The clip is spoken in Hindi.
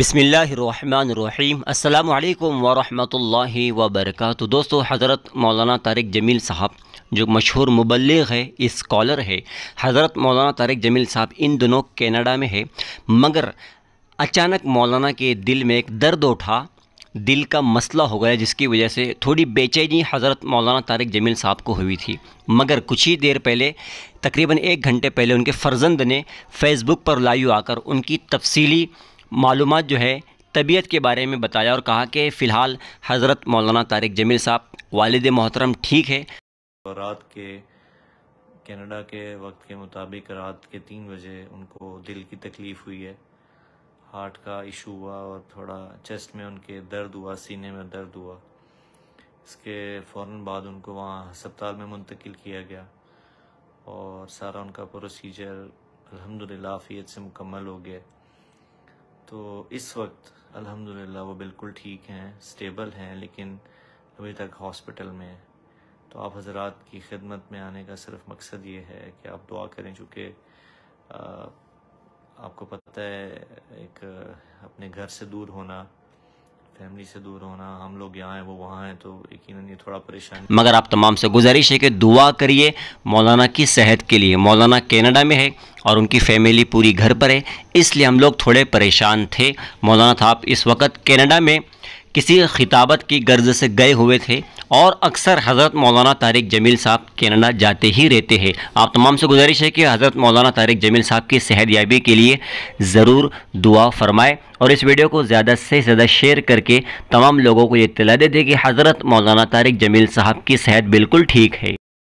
बिसमीम् अल्लाम वरहमतुल्लाहि वबरक दोस्तों हज़रत मौलाना तारिक जमील साहब जो मशहूर मुबलग है इस्कॉलर है हज़रत मौलाना तारिक जमील साहब इन दोनों कैनाडा में है मगर अचानक मौलाना के दिल में एक दर्द उठा दिल का मसला हो गया जिसकी वजह से थोड़ी बेचैनी हज़रत मौलाना तारिक जमील साहब को हुई थी मगर कुछ ही देर पहले तकरीबन एक घंटे पहले उनके फ़र्जंद ने फ़ेसबुक पर लाइव आकर उनकी तफसीली मालूम जो है तबीयत के बारे में बताया और कहा कि फ़िलहाल हज़रत मौलाना तारिक जमील साहब वालद मोहतरम ठीक है रात के कनाडा के वक्त के मुताबिक रात के तीन बजे उनको दिल की तकलीफ़ हुई है हार्ट का इशू हुआ और थोड़ा चेस्ट में उनके दर्द हुआ सीने में दर्द हुआ इसके फ़ौर बाद उनको वहाँ अस्पताल में मुंतकिल किया गया और सारा उनका प्रोसीजर अल्हम्दुलिल्लाह से मुकम्मल हो गया तो इस वक्त अल्हम्दुलिल्लाह वो बिल्कुल ठीक हैं स्टेबल हैं लेकिन अभी तक हॉस्पिटल में है तो आप हजरात की खिदमत में आने का सिर्फ मकसद ये है कि आप दुआ करें चूँकि आपको पता है एक अपने घर से दूर होना फैमिली से दूर होना हम लोग यहाँ हैं वो वहाँ हैं तो यकीन ये थोड़ा परेशान मगर आप तमाम से गुजारिश है कि दुआ करिए मौलाना की सेहत के लिए मौलाना कनाडा में है और उनकी फैमिली पूरी घर पर है इसलिए हम लोग थोड़े परेशान थे मौलाना साहब इस वक्त कनाडा में किसी खिताबत की गर्ज से गए हुए थे और अक्सर हज़रत मौलाना तारिक जमील साहब कनाडा जाते ही रहते हैं आप तमाम से गुजारिश है कि हज़रत मौलाना तारिक जमील साहब की सेहत याबी के लिए ज़रूर दुआ फरमाएँ और इस वीडियो को ज़्यादा से ज़्यादा शेयर करके तमाम लोगों को ये इतला दे दें कि हज़रत मौलाना तारिक जमील साहब की सेहत बिल्कुल ठीक है